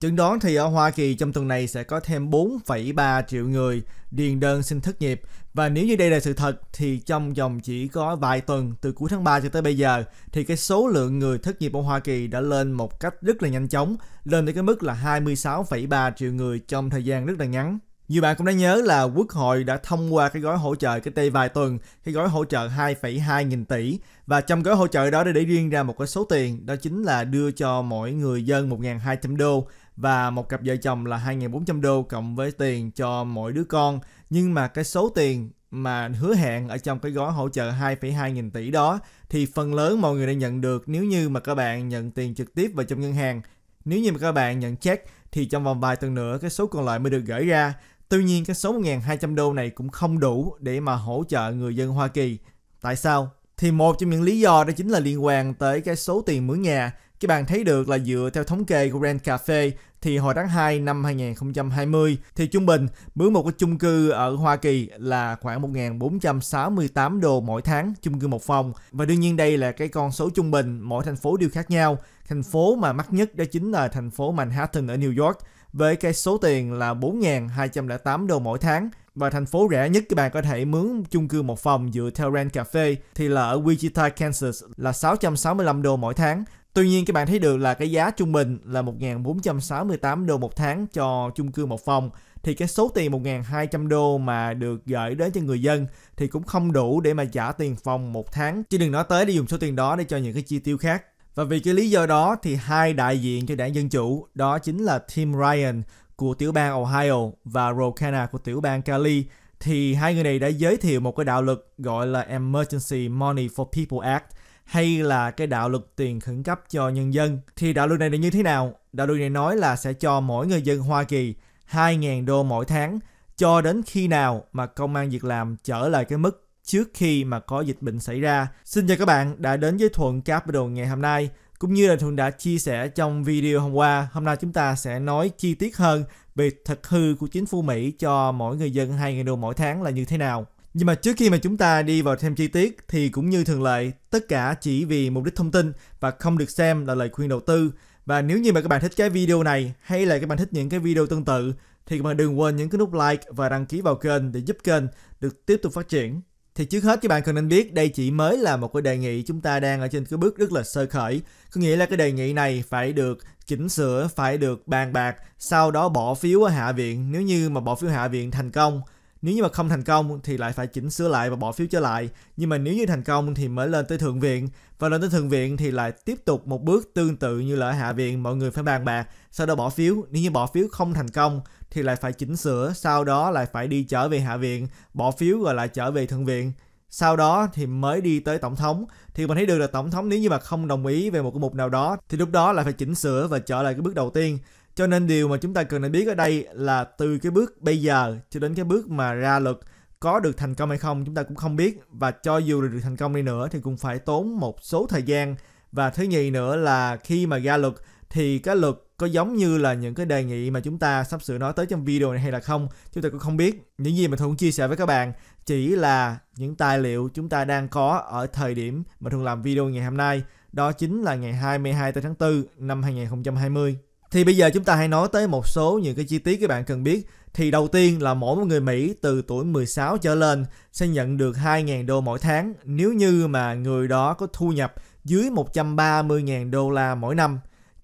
Chứng đoán thì ở Hoa Kỳ trong tuần này sẽ có thêm 4,3 triệu người điền đơn xin thất nghiệp và nếu như đây là sự thật thì trong vòng chỉ có vài tuần từ cuối tháng 3 cho tới bây giờ thì cái số lượng người thất nghiệp ở Hoa Kỳ đã lên một cách rất là nhanh chóng, lên tới cái mức là 26,3 triệu người trong thời gian rất là ngắn. Nhiều bạn cũng đã nhớ là Quốc hội đã thông qua cái gói hỗ trợ cái đây vài tuần, cái gói hỗ trợ 2,2 nghìn tỷ và trong gói hỗ trợ đó đã để riêng ra một cái số tiền đó chính là đưa cho mỗi người dân 1.200 đô và một cặp vợ chồng là 2.400 đô cộng với tiền cho mỗi đứa con. Nhưng mà cái số tiền mà hứa hẹn ở trong cái gói hỗ trợ 2,2 nghìn tỷ đó thì phần lớn mọi người đã nhận được nếu như mà các bạn nhận tiền trực tiếp vào trong ngân hàng. Nếu như mà các bạn nhận check thì trong vòng vài tuần nữa cái số còn lại mới được gửi ra. Tuy nhiên cái số 1.200 đô này cũng không đủ để mà hỗ trợ người dân Hoa Kỳ. Tại sao? Thì một trong những lý do đó chính là liên quan tới cái số tiền mướn nhà. Các bạn thấy được là dựa theo thống kê của Rent Cafe thì hồi tháng 2 năm 2020 thì trung bình mướn một cái chung cư ở Hoa Kỳ là khoảng 1.468 đô mỗi tháng chung cư một phòng và đương nhiên đây là cái con số trung bình mỗi thành phố đều khác nhau thành phố mà mắc nhất đó chính là thành phố Manhattan ở New York với cái số tiền là 4.208 đô mỗi tháng và thành phố rẻ nhất các bạn có thể mướn chung cư một phòng dựa theo rent cafe thì là ở Wichita, Kansas là 665 đô mỗi tháng. Tuy nhiên các bạn thấy được là cái giá trung bình là 1.468 đô một tháng cho chung cư một phòng thì cái số tiền 1.200 đô mà được gửi đến cho người dân thì cũng không đủ để mà trả tiền phòng một tháng chứ đừng nói tới đi dùng số tiền đó để cho những cái chi tiêu khác và vì cái lý do đó thì hai đại diện cho đảng Dân Chủ đó chính là Tim Ryan của tiểu bang Ohio và Ro Khanna của tiểu bang Cali thì hai người này đã giới thiệu một cái đạo luật gọi là Emergency Money for People Act hay là cái đạo luật tiền khẩn cấp cho nhân dân. Thì đạo luật này là như thế nào? Đạo luật này nói là sẽ cho mỗi người dân Hoa Kỳ 2.000 đô mỗi tháng cho đến khi nào mà công an việc làm trở lại cái mức trước khi mà có dịch bệnh xảy ra. Xin chào các bạn đã đến với Thuận Capital ngày hôm nay. Cũng như là Thuận đã chia sẻ trong video hôm qua, hôm nay chúng ta sẽ nói chi tiết hơn về thực hư của chính phủ Mỹ cho mỗi người dân 2.000 đô mỗi tháng là như thế nào. Nhưng mà trước khi mà chúng ta đi vào thêm chi tiết thì cũng như thường lệ, tất cả chỉ vì mục đích thông tin và không được xem là lời khuyên đầu tư. Và nếu như mà các bạn thích cái video này hay là các bạn thích những cái video tương tự thì các bạn đừng quên những cái nút like và đăng ký vào kênh để giúp kênh được tiếp tục phát triển. Thì trước hết các bạn cần nên biết đây chỉ mới là một cái đề nghị chúng ta đang ở trên cái bước rất là sơ khởi. Có nghĩa là cái đề nghị này phải được chỉnh sửa, phải được bàn bạc, sau đó bỏ phiếu ở Hạ viện. Nếu như mà bỏ phiếu Hạ viện thành công, nếu như mà không thành công thì lại phải chỉnh sửa lại và bỏ phiếu trở lại. Nhưng mà nếu như thành công thì mới lên tới Thượng viện và lên tới Thượng viện thì lại tiếp tục một bước tương tự như là ở Hạ viện mọi người phải bàn bạc, sau đó bỏ phiếu. Nếu như bỏ phiếu không thành công thì lại phải chỉnh sửa, sau đó lại phải đi trở về hạ viện, bỏ phiếu rồi lại trở về thượng viện. Sau đó thì mới đi tới tổng thống thì mình thấy được là tổng thống nếu như mà không đồng ý về một cái mục nào đó thì lúc đó lại phải chỉnh sửa và trở lại cái bước đầu tiên. Cho nên điều mà chúng ta cần nên biết ở đây là từ cái bước bây giờ cho đến cái bước mà ra luật có được thành công hay không chúng ta cũng không biết và cho dù được thành công đi nữa thì cũng phải tốn một số thời gian và thứ nhì nữa là khi mà ra luật thì cái luật có giống như là những cái đề nghị mà chúng ta sắp sửa nói tới trong video này hay là không chúng ta cũng không biết những gì mà thuận chia sẻ với các bạn chỉ là những tài liệu chúng ta đang có ở thời điểm mà thuận làm video ngày hôm nay đó chính là ngày 22 tháng 4 năm 2020 thì bây giờ chúng ta hãy nói tới một số những cái chi tiết các bạn cần biết thì đầu tiên là mỗi một người Mỹ từ tuổi 16 trở lên sẽ nhận được 2.000 đô mỗi tháng nếu như mà người đó có thu nhập dưới 130.000 đô la mỗi năm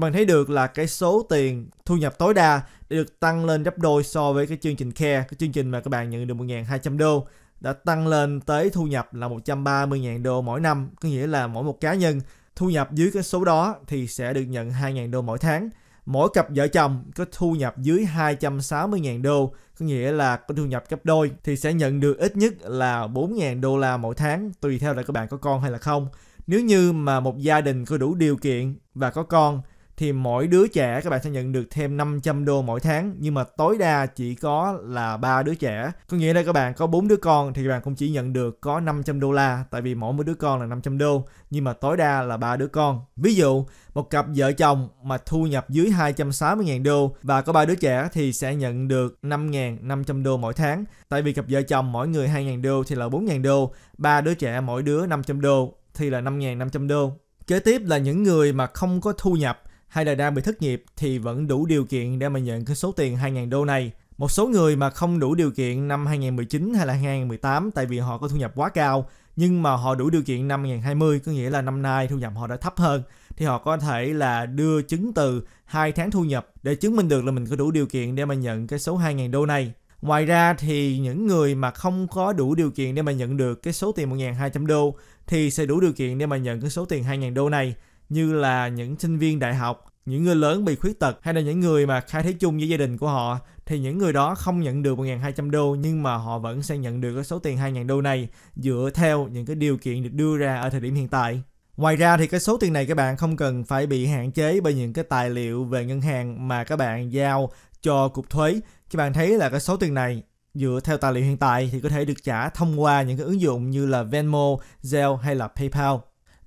bạn thấy được là cái số tiền thu nhập tối đa được tăng lên gấp đôi so với cái chương trình Care, cái chương trình mà các bạn nhận được 1.200 đô đã tăng lên tới thu nhập là 130.000 đô mỗi năm, có nghĩa là mỗi một cá nhân thu nhập dưới cái số đó thì sẽ được nhận 2.000 đô mỗi tháng. Mỗi cặp vợ chồng có thu nhập dưới 260.000 đô, có nghĩa là có thu nhập gấp đôi thì sẽ nhận được ít nhất là 4.000 đô la mỗi tháng tùy theo là các bạn có con hay là không. Nếu như mà một gia đình có đủ điều kiện và có con thì mỗi đứa trẻ các bạn sẽ nhận được thêm 500 đô mỗi tháng nhưng mà tối đa chỉ có là ba đứa trẻ có nghĩa là các bạn có bốn đứa con thì các bạn cũng chỉ nhận được có 500 đô la tại vì mỗi một đứa con là 500 đô nhưng mà tối đa là ba đứa con ví dụ một cặp vợ chồng mà thu nhập dưới 260.000 đô và có ba đứa trẻ thì sẽ nhận được 5.500 đô mỗi tháng tại vì cặp vợ chồng mỗi người 2.000 đô thì là 4.000 đô ba đứa trẻ mỗi đứa 500 đô thì là 5.500 đô Kế tiếp là những người mà không có thu nhập hay là đang bị thất nghiệp thì vẫn đủ điều kiện để mà nhận cái số tiền 2.000 đô này. Một số người mà không đủ điều kiện năm 2019 hay là 2018 tại vì họ có thu nhập quá cao nhưng mà họ đủ điều kiện năm 2020 có nghĩa là năm nay thu nhập họ đã thấp hơn thì họ có thể là đưa chứng từ hai tháng thu nhập để chứng minh được là mình có đủ điều kiện để mà nhận cái số 2.000 đô này. Ngoài ra thì những người mà không có đủ điều kiện để mà nhận được cái số tiền 1.200 đô thì sẽ đủ điều kiện để mà nhận cái số tiền 2.000 đô này như là những sinh viên đại học những người lớn bị khuyết tật hay là những người mà khai thế chung với gia đình của họ thì những người đó không nhận được 1.200 đô nhưng mà họ vẫn sẽ nhận được cái số tiền 2.000 đô này dựa theo những cái điều kiện được đưa ra ở thời điểm hiện tại. Ngoài ra thì cái số tiền này các bạn không cần phải bị hạn chế bởi những cái tài liệu về ngân hàng mà các bạn giao cho cục thuế. Các bạn thấy là cái số tiền này dựa theo tài liệu hiện tại thì có thể được trả thông qua những cái ứng dụng như là Venmo, Zelle hay là PayPal.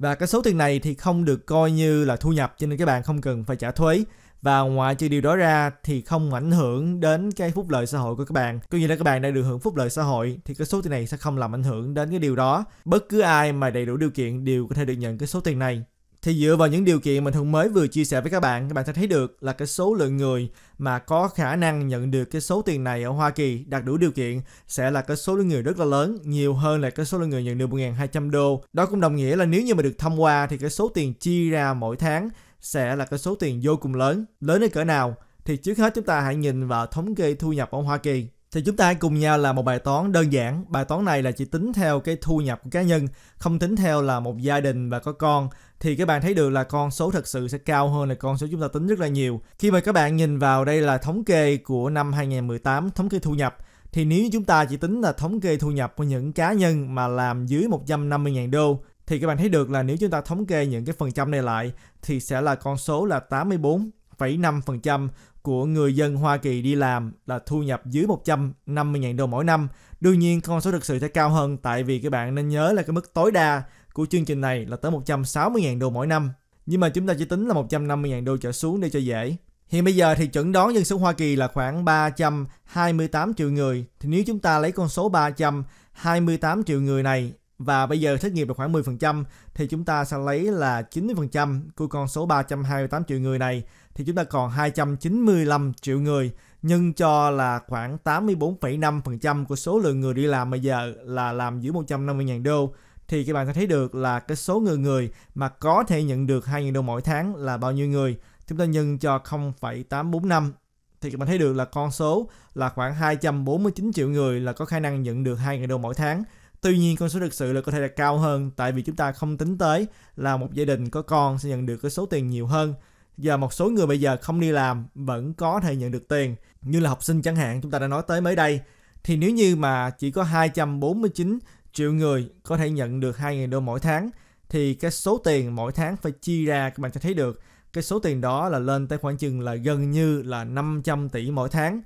Và cái số tiền này thì không được coi như là thu nhập cho nên các bạn không cần phải trả thuế và ngoại trừ điều đó ra thì không ảnh hưởng đến cái phúc lợi xã hội của các bạn có như là các bạn đã được hưởng phúc lợi xã hội thì cái số tiền này sẽ không làm ảnh hưởng đến cái điều đó bất cứ ai mà đầy đủ điều kiện đều có thể được nhận cái số tiền này thì dựa vào những điều kiện mình thường mới vừa chia sẻ với các bạn, các bạn sẽ thấy được là cái số lượng người mà có khả năng nhận được cái số tiền này ở Hoa Kỳ đạt đủ điều kiện sẽ là cái số lượng người rất là lớn, nhiều hơn là cái số lượng người nhận được 1.200 đô. Đó cũng đồng nghĩa là nếu như mà được thông qua thì cái số tiền chi ra mỗi tháng sẽ là cái số tiền vô cùng lớn. Lớn đến cỡ nào? Thì trước hết chúng ta hãy nhìn vào thống kê thu nhập ở Hoa Kỳ. Thì chúng ta hãy cùng nhau làm một bài toán đơn giản. Bài toán này là chỉ tính theo cái thu nhập của cá nhân, không tính theo là một gia đình và có con. Thì các bạn thấy được là con số thật sự sẽ cao hơn là con số chúng ta tính rất là nhiều. Khi mà các bạn nhìn vào đây là thống kê của năm 2018, thống kê thu nhập thì nếu chúng ta chỉ tính là thống kê thu nhập của những cá nhân mà làm dưới 150.000 đô thì các bạn thấy được là nếu chúng ta thống kê những cái phần trăm này lại thì sẽ là con số là 84,5% của người dân Hoa Kỳ đi làm là thu nhập dưới 150.000 đô mỗi năm. Đương nhiên con số thực sự sẽ cao hơn tại vì các bạn nên nhớ là cái mức tối đa của chương trình này là tới 160.000 đô mỗi năm. Nhưng mà chúng ta chỉ tính là 150.000 đô trở xuống để cho dễ. Hiện bây giờ thì chuẩn đoán dân số Hoa Kỳ là khoảng 328 triệu người. Thì nếu chúng ta lấy con số 328 triệu người này và bây giờ thất nghiệp là khoảng 10% thì chúng ta sẽ lấy là 90% của con số 328 triệu người này thì chúng ta còn 295 triệu người nhân cho là khoảng 84,5% của số lượng người đi làm bây giờ là làm dưới 150.000 đô thì các bạn sẽ thấy được là cái số người người mà có thể nhận được 2.000 đô mỗi tháng là bao nhiêu người chúng ta nhân cho 0,845 thì các bạn thấy được là con số là khoảng 249 triệu người là có khả năng nhận được 2.000 đô mỗi tháng Tuy nhiên con số thực sự là có thể là cao hơn tại vì chúng ta không tính tới là một gia đình có con sẽ nhận được cái số tiền nhiều hơn. Giờ một số người bây giờ không đi làm vẫn có thể nhận được tiền. Như là học sinh chẳng hạn chúng ta đã nói tới mới đây. Thì nếu như mà chỉ có 249 triệu người có thể nhận được 2.000 đô mỗi tháng thì cái số tiền mỗi tháng phải chi ra các bạn sẽ thấy được cái số tiền đó là lên tới khoảng chừng là gần như là 500 tỷ mỗi tháng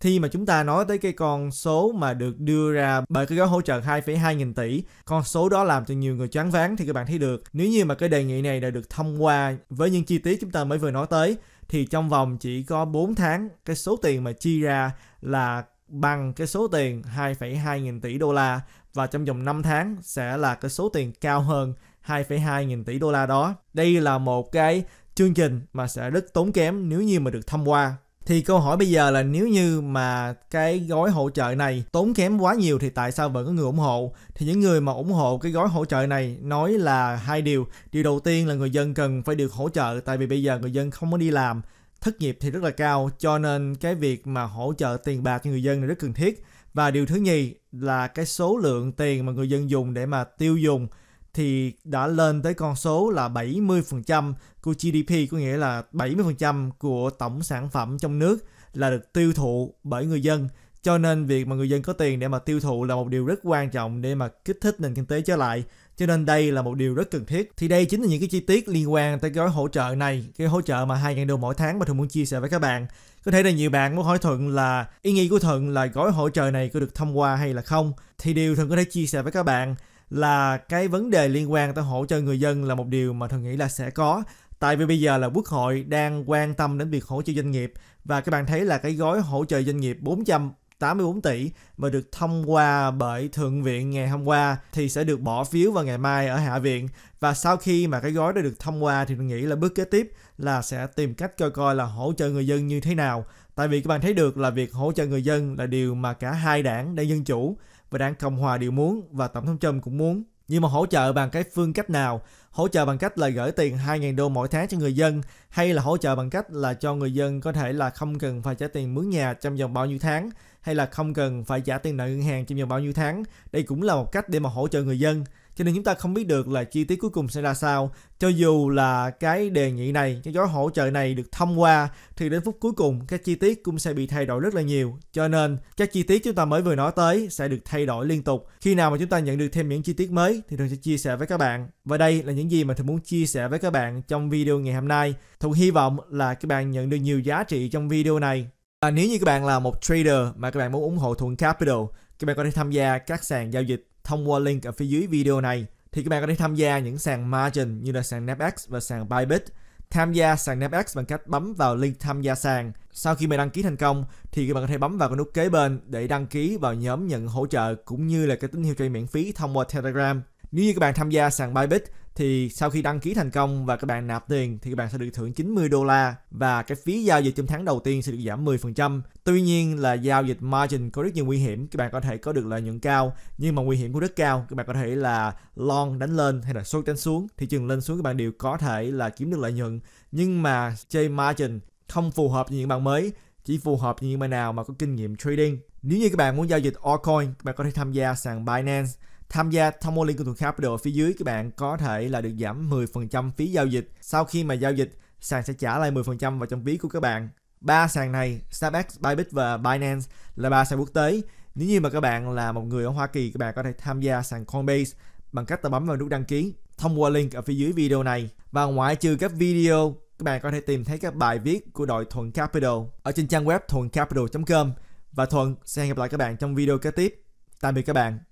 khi mà chúng ta nói tới cái con số mà được đưa ra bởi cái gói hỗ trợ 2,2 nghìn tỷ, con số đó làm cho nhiều người choáng váng thì các bạn thấy được. Nếu như mà cái đề nghị này đã được thông qua với những chi tiết chúng ta mới vừa nói tới thì trong vòng chỉ có 4 tháng cái số tiền mà chi ra là bằng cái số tiền 2,2 nghìn tỷ đô la và trong vòng 5 tháng sẽ là cái số tiền cao hơn 2,2 nghìn tỷ đô la đó. Đây là một cái chương trình mà sẽ rất tốn kém nếu như mà được thông qua thì câu hỏi bây giờ là nếu như mà cái gói hỗ trợ này tốn kém quá nhiều thì tại sao vẫn có người ủng hộ thì những người mà ủng hộ cái gói hỗ trợ này nói là hai điều điều đầu tiên là người dân cần phải được hỗ trợ tại vì bây giờ người dân không có đi làm thất nghiệp thì rất là cao cho nên cái việc mà hỗ trợ tiền bạc cho người dân là rất cần thiết và điều thứ nhì là cái số lượng tiền mà người dân dùng để mà tiêu dùng thì đã lên tới con số là 70% của GDP, có nghĩa là 70% của tổng sản phẩm trong nước là được tiêu thụ bởi người dân. Cho nên việc mà người dân có tiền để mà tiêu thụ là một điều rất quan trọng để mà kích thích nền kinh tế trở lại. Cho nên đây là một điều rất cần thiết. Thì đây chính là những cái chi tiết liên quan tới gói hỗ trợ này, cái hỗ trợ mà 2.000 đô mỗi tháng mà Thuận muốn chia sẻ với các bạn. Có thể là nhiều bạn muốn hỏi Thuận là ý nghĩ của Thuận là gói hỗ trợ này có được thông qua hay là không. Thì điều Thuận có thể chia sẻ với các bạn là cái vấn đề liên quan tới hỗ trợ người dân là một điều mà thần nghĩ là sẽ có tại vì bây giờ là quốc hội đang quan tâm đến việc hỗ trợ doanh nghiệp và các bạn thấy là cái gói hỗ trợ doanh nghiệp 484 tỷ mà được thông qua bởi thượng viện ngày hôm qua thì sẽ được bỏ phiếu vào ngày mai ở hạ viện và sau khi mà cái gói đã được thông qua thì tôi nghĩ là bước kế tiếp là sẽ tìm cách coi coi là hỗ trợ người dân như thế nào tại vì các bạn thấy được là việc hỗ trợ người dân là điều mà cả hai đảng đảng dân chủ và đảng Cộng hòa đều muốn và Tổng thống Trump cũng muốn. Nhưng mà hỗ trợ bằng cái phương cách nào? Hỗ trợ bằng cách là gửi tiền 2.000 đô mỗi tháng cho người dân hay là hỗ trợ bằng cách là cho người dân có thể là không cần phải trả tiền mướn nhà trong vòng bao nhiêu tháng hay là không cần phải trả tiền nợ ngân hàng trong vòng bao nhiêu tháng. Đây cũng là một cách để mà hỗ trợ người dân cho nên chúng ta không biết được là chi tiết cuối cùng sẽ ra sao cho dù là cái đề nghị này cái gói hỗ trợ này được thông qua thì đến phút cuối cùng các chi tiết cũng sẽ bị thay đổi rất là nhiều cho nên các chi tiết chúng ta mới vừa nói tới sẽ được thay đổi liên tục khi nào mà chúng ta nhận được thêm những chi tiết mới thì thường sẽ chia sẻ với các bạn và đây là những gì mà thường muốn chia sẻ với các bạn trong video ngày hôm nay thường hy vọng là các bạn nhận được nhiều giá trị trong video này À, nếu như các bạn là một trader mà các bạn muốn ủng hộ Thuận Capital, các bạn có thể tham gia các sàn giao dịch Thông qua link ở phía dưới video này thì các bạn có thể tham gia những sàn margin như là sàn Napex và sàn Bybit. Tham gia sàn Napex bằng cách bấm vào link tham gia sàn. Sau khi mày đăng ký thành công thì các bạn có thể bấm vào cái nút kế bên để đăng ký vào nhóm nhận hỗ trợ cũng như là cái tín hiệu chơi miễn phí thông qua Telegram. Nếu như các bạn tham gia sàn Bybit thì sau khi đăng ký thành công và các bạn nạp tiền thì các bạn sẽ được thưởng 90 đô la và cái phí giao dịch trong tháng đầu tiên sẽ được giảm 10%. Tuy nhiên là giao dịch margin có rất nhiều nguy hiểm, các bạn có thể có được lợi nhuận cao nhưng mà nguy hiểm cũng rất cao. Các bạn có thể là long đánh lên hay là short đánh xuống, thị trường lên xuống các bạn đều có thể là kiếm được lợi nhuận nhưng mà chơi margin không phù hợp với những bạn mới chỉ phù hợp với những bạn nào mà có kinh nghiệm trading. Nếu như các bạn muốn giao dịch altcoin, các bạn có thể tham gia sàn Binance Tham gia thông link Tomo Lincoln Capital phía dưới các bạn có thể là được giảm 10% phí giao dịch. Sau khi mà giao dịch, sàn sẽ trả lại 10% vào trong ví của các bạn. Ba sàn này, Starbucks, Bybit và Binance là ba sàn quốc tế. Nếu như mà các bạn là một người ở Hoa Kỳ, các bạn có thể tham gia sàn Coinbase bằng cách ta bấm vào nút đăng ký thông qua link ở phía dưới video này. Và ngoại trừ các video, các bạn có thể tìm thấy các bài viết của đội Thuận Capital ở trên trang web thuầncapital.com và Thuận sẽ hẹn gặp lại các bạn trong video kế tiếp. Tạm biệt các bạn.